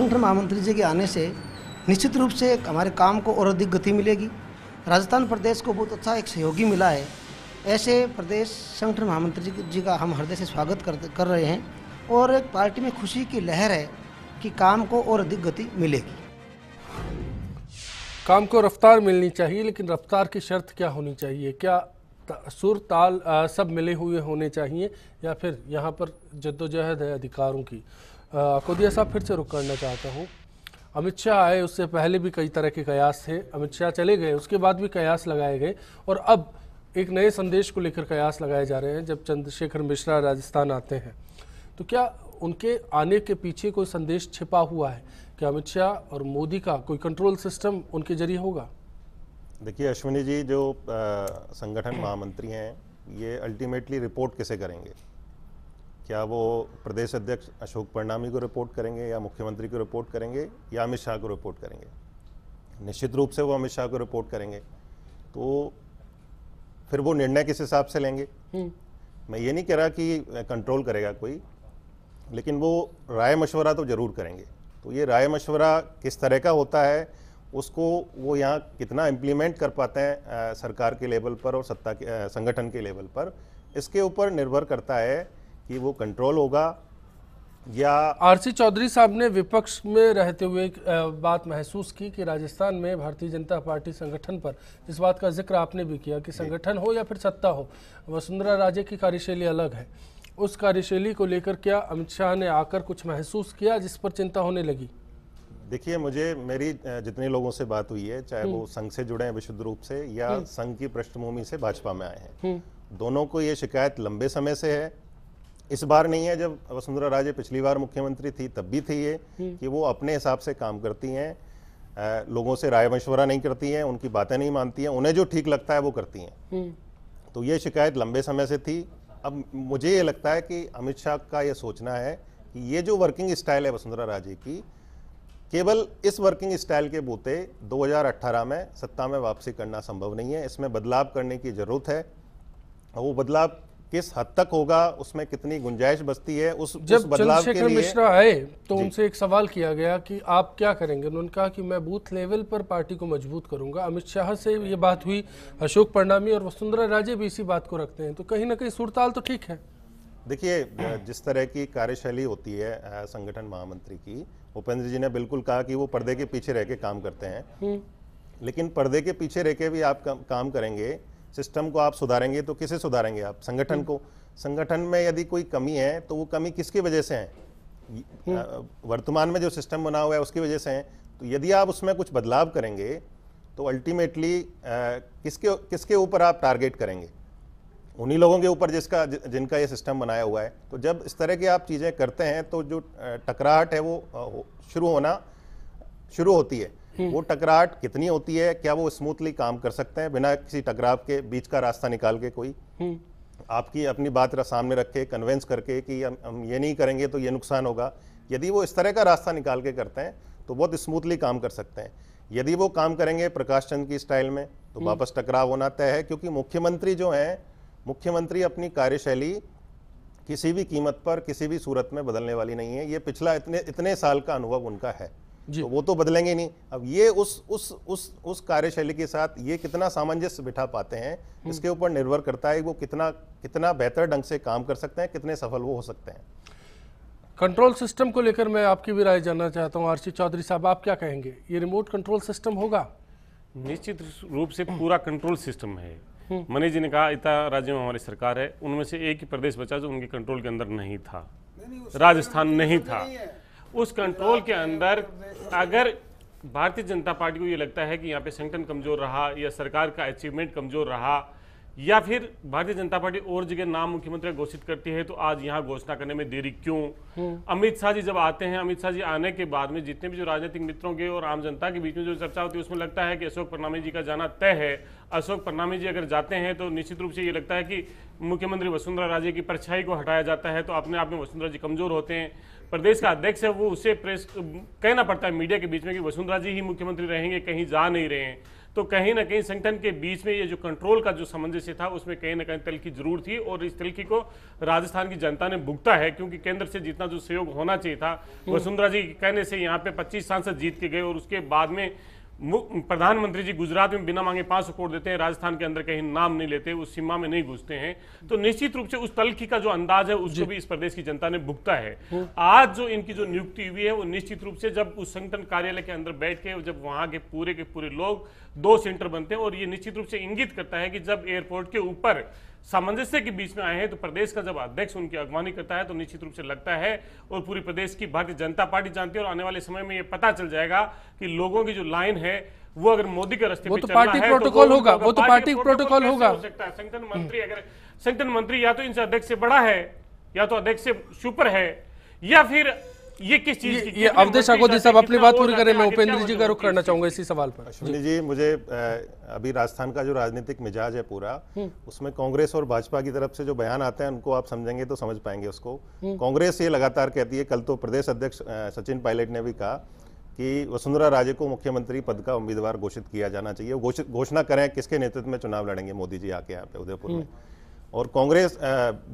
संगठन महामंत्री जी के आने से निश्चित रूप से हमारे काम को और अधिक गति मिलेगी राजस्थान प्रदेश को बहुत अच्छा एक सहयोगी मिला है ऐसे प्रदेश संगठन महामंत्री जी का हम हृदय से स्वागत कर कर रहे हैं और एक पार्टी में खुशी की लहर है कि काम को और अधिक गति मिलेगी काम को रफ्तार मिलनी चाहिए लेकिन रफ्तार की शर्त क्या होनी चाहिए क्या सुर ताल आ, सब मिले हुए होने चाहिए या फिर यहाँ पर जद्दोजहद है अधिकारों की खुदिया साहब फिर से रुक करना चाहता हूँ अमित शाह आए उससे पहले भी कई तरह के कयास थे अमित शाह चले गए उसके बाद भी कयास लगाए गए और अब एक नए संदेश को लेकर कयास लगाए जा रहे हैं जब चंद्रशेखर मिश्रा राजस्थान आते हैं तो क्या उनके आने के पीछे कोई संदेश छिपा हुआ है क्या अमित शाह और मोदी का कोई कंट्रोल सिस्टम उनके जरिए होगा देखिए अश्विनी जी जो आ, संगठन महामंत्री हैं ये अल्टीमेटली रिपोर्ट किसे करेंगे क्या वो प्रदेश अध्यक्ष अशोक परिणामी को रिपोर्ट करेंगे या मुख्यमंत्री को रिपोर्ट करेंगे या अमित शाह को रिपोर्ट करेंगे निश्चित रूप से वो अमित शाह को रिपोर्ट करेंगे तो फिर वो निर्णय किस हिसाब से लेंगे हम्म। मैं ये नहीं कह रहा कि कंट्रोल करेगा कोई लेकिन वो राय मशवरा तो ज़रूर करेंगे तो ये राय मशवरा किस तरह का होता है उसको वो यहाँ कितना इम्प्लीमेंट कर पाते हैं आ, सरकार के लेवल पर और सत्ता के आ, संगठन के लेवल पर इसके ऊपर निर्भर करता है कि वो कंट्रोल होगा या आरसी चौधरी साहब ने विपक्ष में रहते हुए एक बात महसूस की कि राजस्थान में भारतीय जनता पार्टी संगठन पर जिस बात का जिक्र आपने भी किया कि संगठन हो या फिर सत्ता हो वसुंधरा राजे की कार्यशैली अलग है उस कार्यशैली को लेकर क्या अमित शाह ने आकर कुछ महसूस किया जिस पर चिंता होने लगी देखिए मुझे मेरी जितने लोगों से बात हुई है चाहे वो हम्म। संघ से जुड़े हैं विशुद्ध रूप से या हम्म। संघ की पृष्ठभूमि से भाजपा में आए हैं हम्म। दोनों को ये शिकायत लंबे समय से है इस बार नहीं है जब वसुंधरा राजे पिछली बार मुख्यमंत्री थी तब भी थी ये हम्म। कि वो अपने हिसाब से काम करती हैं लोगों से राय मशवरा नहीं करती हैं उनकी बातें नहीं मानती हैं उन्हें जो ठीक लगता है वो करती हैं हम्म। तो ये शिकायत लंबे समय से थी अब मुझे ये लगता है कि अमित शाह का ये सोचना है कि ये जो वर्किंग स्टाइल है वसुंधरा राजे की केवल इस वर्किंग स्टाइल के बूते 2018 में सत्ता में वापसी करना संभव नहीं है इसमें बदलाव करने की ज़रूरत है और वो बदलाव किस हद तक होगा उसमें कितनी गुंजाइश बचती है उस जब चंद्रशेखर मिश्रा आए तो उनसे एक सवाल किया गया कि आप क्या करेंगे उन्होंने कहा कि मैं बूथ लेवल पर पार्टी को मजबूत करूंगा अमित शाह से ये बात हुई अशोक परिणामी और वसुंधरा राजे भी इसी बात को रखते हैं तो कहीं ना कहीं सुरताल तो ठीक है देखिए जिस तरह की कार्यशैली होती है संगठन महामंत्री की उपेंद्र जी ने बिल्कुल कहा कि वो पर्दे के पीछे रह के काम करते हैं हम्म। लेकिन पर्दे के पीछे रह के भी आप काम करेंगे सिस्टम को आप सुधारेंगे तो किसे सुधारेंगे आप संगठन हम्म। को संगठन में यदि कोई कमी है तो वो कमी किसकी वजह से है हम्म। वर्तमान में जो सिस्टम बना हुआ है उसकी वजह से है तो यदि आप उसमें कुछ बदलाव करेंगे तो अल्टीमेटली किसके किसके ऊपर आप टारगेट करेंगे उन्हीं लोगों के ऊपर जिसका जिनका ये सिस्टम बनाया हुआ है तो जब इस तरह की आप चीज़ें करते हैं तो जो टकराहट है वो शुरू होना शुरू होती है वो हम्म। टकराट कितनी होती है क्या वो स्मूथली काम कर सकते हैं बिना किसी टकराव के बीच का रास्ता निकाल के कोई हम्म। आपकी अपनी बात सामने रख के कन्वेंस करके कि हम हम ये नहीं करेंगे तो ये नुकसान होगा यदि वो इस तरह का रास्ता निकाल के करते हैं तो बहुत स्मूथली काम कर सकते हैं यदि वो काम करेंगे प्रकाश चंद की स्टाइल में तो हम्म। वापस टकराव होना तय है क्योंकि मुख्यमंत्री जो हैं मुख्यमंत्री अपनी कार्यशैली किसी भी कीमत पर किसी भी सूरत में बदलने वाली नहीं है ये पिछला इतने इतने साल का अनुभव उनका है तो वो तो बदलेंगे नहीं अब ये उस उस उस उस कार्यशैली के साथ ये कितना सामंजस्य बिठा पाते हैं हम्म। इसके ऊपर निर्भर करता है वो कितना कितना बेहतर ढंग से काम कर सकते हैं कितने सफल वो हो सकते हैं कंट्रोल सिस्टम को लेकर मैं आपकी भी राय जानना चाहता हूँ आरसी चौधरी साहब आप क्या कहेंगे ये रिमोट कंट्रोल सिस्टम होगा निश्चित रूप से पूरा कंट्रोल सिस्टम है हम्म। मनीष जी ने कहा इतना राज्य में हमारी सरकार है उनमें से एक ही प्रदेश बचा जो उनके कंट्रोल के अंदर नहीं था राजस्थान नहीं था उस कंट्रोल के अंदर अगर भारतीय जनता पार्टी को ये लगता है कि यहाँ पे संगठन कमज़ोर रहा या सरकार का अचीवमेंट कमज़ोर रहा या फिर भारतीय जनता पार्टी और जगह नाम मुख्यमंत्री घोषित करती है तो आज यहाँ घोषणा करने में देरी क्यों हम्म। अमित शाह जी जब आते हैं अमित शाह जी आने के बाद में जितने भी जो राजनीतिक मित्रों के और आम जनता के बीच में जो चर्चा होती है उसमें लगता है कि अशोक प्रणामी जी का जाना तय है अशोक प्रणामी जी अगर जाते हैं तो निश्चित रूप से ये लगता है कि मुख्यमंत्री वसुंधरा राजे की परछाई को हटाया जाता है तो अपने आप में वसुंधरा जी कमजोर होते हैं प्रदेश का अध्यक्ष है वो उसे प्रेस कहना पड़ता है मीडिया के बीच में कि वसुंधरा जी ही मुख्यमंत्री रहेंगे कहीं जा नहीं रहे हैं तो कहीं ना कहीं संगठन के बीच में ये जो कंट्रोल का जो सामंजस्य था उसमें कहीं ना कहीं तलखी जरूर थी और इस तलखी को राजस्थान की जनता ने भुगता है क्योंकि केंद्र से जितना जो सहयोग होना चाहिए था हम्म। वसुंधरा जी कहने से यहाँ पे पच्चीस सांसद जीत के गए और उसके बाद में प्रधानमंत्री जी गुजरात में बिना मांगे पांच सौ करोड़ देते हैं राजस्थान के अंदर कहीं नाम नहीं लेते उस सीमा में नहीं घुसते हैं तो निश्चित रूप से उस तलखी का जो अंदाज है उसको भी इस प्रदेश की जनता ने भुगता है आज जो इनकी जो नियुक्ति हुई है वो निश्चित रूप से जब उस संगठन कार्यालय के अंदर बैठ के जब वहां के पूरे के पूरे लोग दो सेंटर बनते हैं और ये निश्चित रूप से इंगित करता है कि जब एयरपोर्ट के ऊपर सामंजस्य के बीच में आए हैं तो प्रदेश का जब अध्यक्ष उनकी अगवानी करता है तो निश्चित रूप से लगता है और पूरी प्रदेश की भारतीय जनता पार्टी जानती है और आने वाले समय में यह पता चल जाएगा कि लोगों की जो लाइन है वो अगर मोदी के रस्ते पे तो पार्टी तो प्रोटोकॉल होगा वो तो पार्टी प्रोटोकॉल होगा संगठन मंत्री अगर संगठन मंत्री या तो इनसे अध्यक्ष से बड़ा है या तो अध्यक्ष से सुपर है या फिर ये किस चीज की ये अवधेश अगोदी साहब अपनी बात पूरी करें मैं उपेंद्र जी मतलब का रुख करना चाहूंगा इसी सवाल पर अश्विनी जी मुझे अभी राजस्थान का जो राजनीतिक मिजाज है पूरा हम्म। उसमें कांग्रेस और भाजपा की तरफ से जो बयान आते हैं उनको आप समझेंगे तो समझ पाएंगे उसको हम्म। कांग्रेस ये लगातार कहती है कल तो प्रदेश अध्यक्ष सचिन पायलट ने भी कहा कि वसुंधरा राजे को मुख्यमंत्री पद का उम्मीदवार घोषित किया जाना चाहिए घोषणा करें किसके नेतृत्व में चुनाव लड़ेंगे मोदी जी आके यहाँ पे उदयपुर में हम्म। और कांग्रेस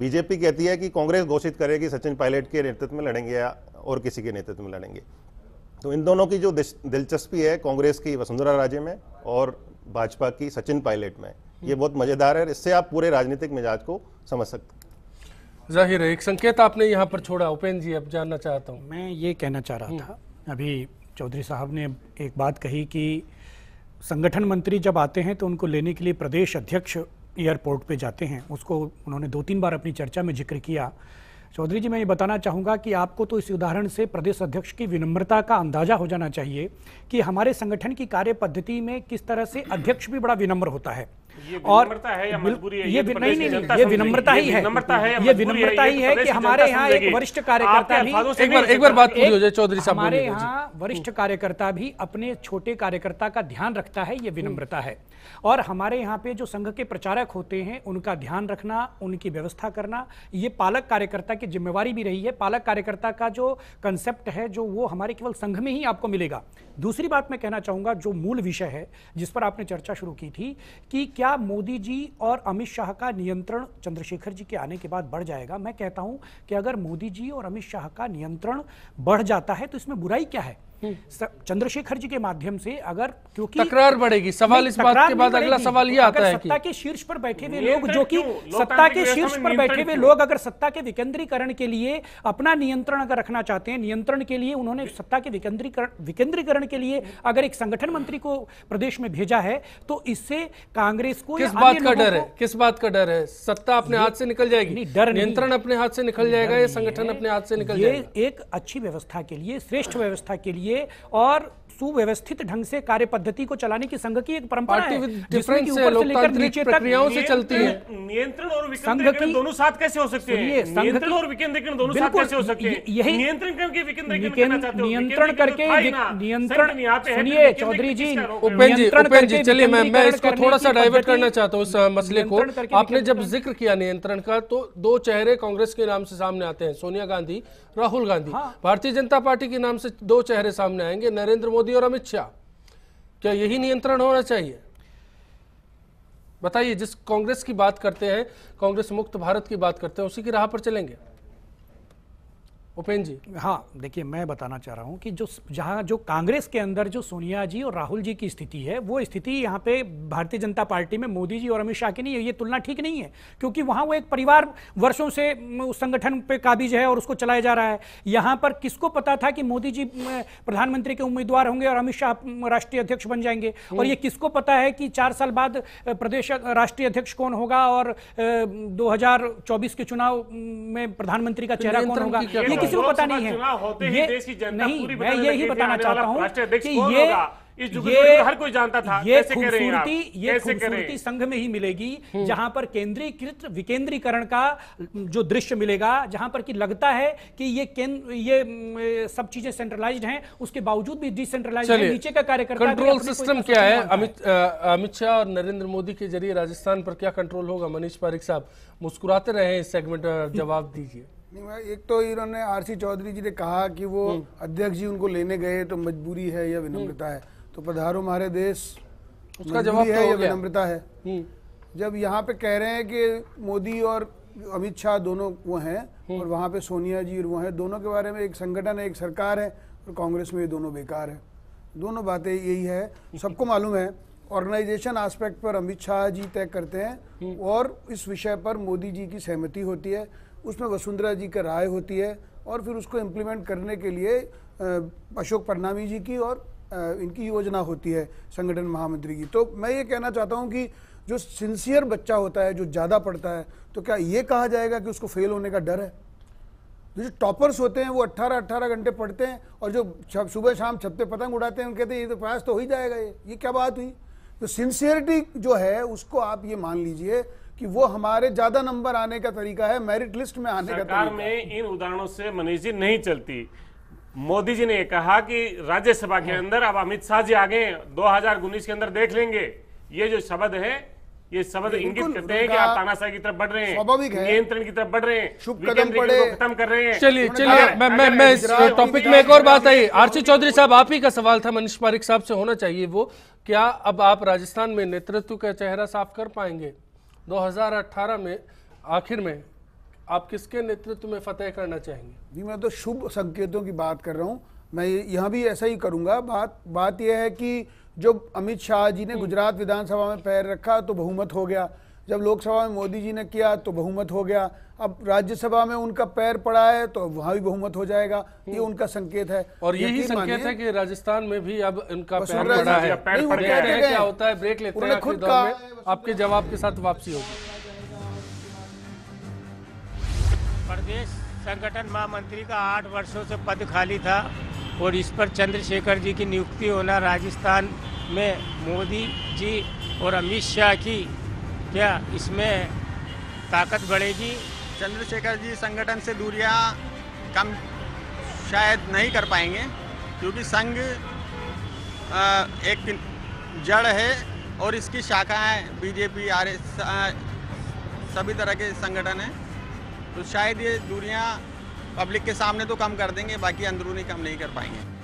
बीजेपी कहती है कि कांग्रेस घोषित करेगी सचिन पायलट के नेतृत्व में लड़ेंगे या और किसी के नेतृत्व में लड़ेंगे तो इन दोनों की जो दिलचस्पी है कांग्रेस की वसुंधरा राजे में और भाजपा की सचिन पायलट में ये बहुत मज़ेदार है इससे आप पूरे राजनीतिक मिजाज को समझ सकते जाहिर है एक संकेत आपने यहाँ पर छोड़ा उपेन्द्र जी अब जानना चाहता हूँ मैं ये कहना चाह रहा था हम्म। अभी चौधरी साहब ने एक बात कही कि संगठन मंत्री जब आते हैं तो उनको लेने के लिए प्रदेश अध्यक्ष एयरपोर्ट पे जाते हैं उसको उन्होंने दो तीन बार अपनी चर्चा में जिक्र किया चौधरी जी मैं ये बताना चाहूँगा कि आपको तो इस उदाहरण से प्रदेश अध्यक्ष की विनम्रता का अंदाजा हो जाना चाहिए कि हमारे संगठन की कार्य पद्धति में किस तरह से अध्यक्ष भी बड़ा विनम्र होता है और ये तो नहीं नहीं ये विनम्रता ही है ये विनम्रता तो ही है कि हमारे यहाँ एक वरिष्ठ कार्यकर्ता भी एक बार एक बार बात पूरी हो जाए चौधरी साहब हमारे यहाँ वरिष्ठ कार्यकर्ता भी अपने छोटे कार्यकर्ता का ध्यान रखता है ये हम्म। विनम्रता है और हमारे यहाँ पे जो संघ के प्रचारक होते हैं उनका ध्यान रखना उनकी व्यवस्था करना ये पालक कार्यकर्ता की जिम्मेवारी भी रही है पालक कार्यकर्ता का जो कंसेप्ट है जो वो हमारे केवल संघ में ही आपको मिलेगा दूसरी बात मैं कहना चाहूंगा जो मूल विषय है जिस पर आपने चर्चा शुरू की थी कि क्या मोदी जी और अमित शाह का नियंत्रण चंद्रशेखर जी के आने के बाद बढ़ जाएगा मैं कहता हूं कि अगर मोदी जी और अमित शाह का नियंत्रण बढ़ जाता है तो इसमें बुराई क्या है हम्म। चंद्रशेखर जी के माध्यम से अगर क्योंकि तकरार बढ़ेगी सवाल इस बात के बाद अगला सवाल ये आता है सत्ता के शीर्ष पर बैठे हुए लोग जो कि सत्ता के शीर्ष पर बैठे हुए लोग अगर सत्ता के विकेंद्रीकरण के लिए अपना नियंत्रण अगर रखना चाहते हैं नियंत्रण के लिए उन्होंने सत्ता के विकेंद्रीकरण विकेंद्रीकरण के लिए अगर एक संगठन मंत्री को प्रदेश में भेजा है तो इससे कांग्रेस को किस बात का डर है किस बात का डर है सत्ता अपने हाथ से निकल जाएगी डर नियंत्रण अपने हाथ से निकल जाएगा ये संगठन अपने हाथ से निकल जाएगा एक अच्छी व्यवस्था के लिए श्रेष्ठ व्यवस्था के लिए और सुव्यवस्थित ढंग से कार्य पद्धति को चलाने की संघ की एक परंपरा है जिसमें ऊपर से लेकर नीचे तक से चलती है नियंत्रण और विकेंद्रीकरण दोनों साथ कैसे हो सकते हैं नियंत्रण और विकेंद्रीकरण दोनों साथ कैसे हो सकते हैं यही नियंत्रण करके विकेंद्रीकरण नियंत्रण तो करके नियंत्रण सुनिए चौधरी जी उपेंद्र जी उपेंद्र जी चलिए मैं मैं इसका थोड़ा सा डाइवर्ट करना चाहता हूँ इस मसले को आपने जब जिक्र किया नियंत्रण का तो दो चेहरे कांग्रेस के नाम से सामने आते हैं सोनिया गांधी राहुल गांधी हाँ। भारतीय जनता पार्टी के नाम से दो चेहरे सामने आएंगे नरेंद्र मोदी मोदी और अमित शाह क्या यही नियंत्रण होना चाहिए बताइए जिस कांग्रेस की बात करते हैं कांग्रेस मुक्त भारत की बात करते हैं उसी की राह पर चलेंगे उपेन्द्र जी हाँ देखिए मैं बताना चाह रहा हूँ कि जो जहाँ जो कांग्रेस के अंदर जो सोनिया जी और राहुल जी की स्थिति है वो स्थिति यहाँ पे भारतीय जनता पार्टी में मोदी जी और अमित शाह की नहीं है ये तुलना ठीक नहीं है क्योंकि वहाँ वो एक परिवार वर्षों से उस संगठन पे काबिज है और उसको चलाया जा रहा है यहाँ पर किसको पता था कि मोदी जी प्रधानमंत्री के उम्मीदवार होंगे और अमित शाह राष्ट्रीय अध्यक्ष बन जाएंगे और ये किसको पता है कि चार साल बाद प्रदेश राष्ट्रीय अध्यक्ष कौन होगा और दो के चुनाव में प्रधानमंत्री का चेहरा कौन होगा किसी को पता नहीं है नहीं मैं ये ही बताना चाहता हूँ ये ये हर कोई जानता था ये खूबसूरती ये खूबसूरती संघ में ही मिलेगी हम्म। जहां पर केंद्रीकृत विकेंद्रीकरण का जो दृश्य मिलेगा जहां पर कि लगता है कि ये ये सब चीजें सेंट्रलाइज्ड हैं उसके बावजूद भी डिसेंट्रलाइज है नीचे का कार्यकर्ता कंट्रोल सिस्टम क्या है अमित अमित शाह और नरेंद्र मोदी के जरिए राजस्थान पर क्या कंट्रोल होगा मनीष पारिक साहब मुस्कुराते रहे इस सेगमेंट जवाब दीजिए नहीं एक तो इन्होंने आरसी चौधरी जी ने कहा कि वो हम्म। अध्यक्ष जी उनको लेने गए तो मजबूरी है या विनम्रता हम्म। है तो पधारो हमारे देश उसका जवाब तो है या विनम्रता है हम्म। जब यहाँ पे कह रहे हैं कि मोदी और अमित शाह दोनों वो हैं और वहाँ पे सोनिया जी और वो हैं दोनों के बारे में एक संगठन है एक सरकार है और कांग्रेस में ये दोनों बेकार है दोनों बातें यही है सबको मालूम है ऑर्गेनाइजेशन एस्पेक्ट पर अमित शाह जी तय करते हैं और इस विषय पर मोदी जी की सहमति होती है उसमें वसुंधरा जी का राय होती है और फिर उसको इम्प्लीमेंट करने के लिए अशोक परनामी जी की और इनकी योजना होती है संगठन महामंत्री की तो मैं ये कहना चाहता हूँ कि जो सिंसियर बच्चा होता है जो ज़्यादा पढ़ता है तो क्या ये कहा जाएगा कि उसको फेल होने का डर है जो टॉपर्स होते हैं वो 18-18 घंटे पढ़ते हैं और जो सुबह शाम छपते पतंग उड़ाते हैं उन कहते हैं तो ये तो प्रयास तो हो ही जाएगा ये ये क्या बात हुई तो सिंसियरिटी जो है उसको आप ये मान लीजिए कि वो हमारे ज्यादा नंबर आने का तरीका है मेरिट लिस्ट में आने का तरीका में इन उदाहरणों से मनीष जी नहीं चलती मोदी जी ने कहा कि राज्यसभा के अंदर अब अमित शाह जी आ गए दो के अंदर देख लेंगे ये जो शब्द है ये शब्द इंगित करते हैं कि आप तानाशाही की तरफ बढ़ रहे हैं स्वाभाविक है नियंत्रण की तरफ बढ़ रहे हैं शुभ कदम पड़े खत्म कर रहे हैं चलिए चलिए मैं मैं मैं इस टॉपिक में एक और बात आई आरसी चौधरी साहब आप ही का सवाल था मनीष पारिक साहब से होना चाहिए वो क्या अब आप राजस्थान में नेतृत्व का चेहरा साफ कर पाएंगे 2018 में आखिर में आप किसके नेतृत्व में फतेह करना चाहेंगे जी मैं तो शुभ संकेतों की बात कर रहा हूँ मैं यहाँ भी ऐसा ही करूँगा बात बात यह है कि जो अमित शाह जी ने गुजरात विधानसभा में पैर रखा तो बहुमत हो गया जब लोकसभा में मोदी जी ने किया तो बहुमत हो गया अब राज्यसभा में उनका पैर पड़ा है तो वहां भी बहुमत हो जाएगा ये हम्म। उनका संकेत है और यही संकेत है कि राजस्थान में भी अब उनका पैर पड़ा है पैर क्या होता है ब्रेक लेते हैं खुद का आपके जवाब के साथ वापसी होगी प्रदेश संगठन महामंत्री का आठ वर्षों से पद खाली था और इस पर चंद्रशेखर जी की नियुक्ति होना राजस्थान में मोदी जी और अमित शाह की क्या इसमें ताकत बढ़ेगी चंद्रशेखर जी संगठन से दूरियां कम शायद नहीं कर पाएंगे क्योंकि संघ एक जड़ है और इसकी शाखाएं बीजेपी आर सभी तरह के संगठन हैं तो शायद ये दूरियां पब्लिक के सामने तो कम कर देंगे बाकी अंदरूनी कम नहीं कर पाएंगे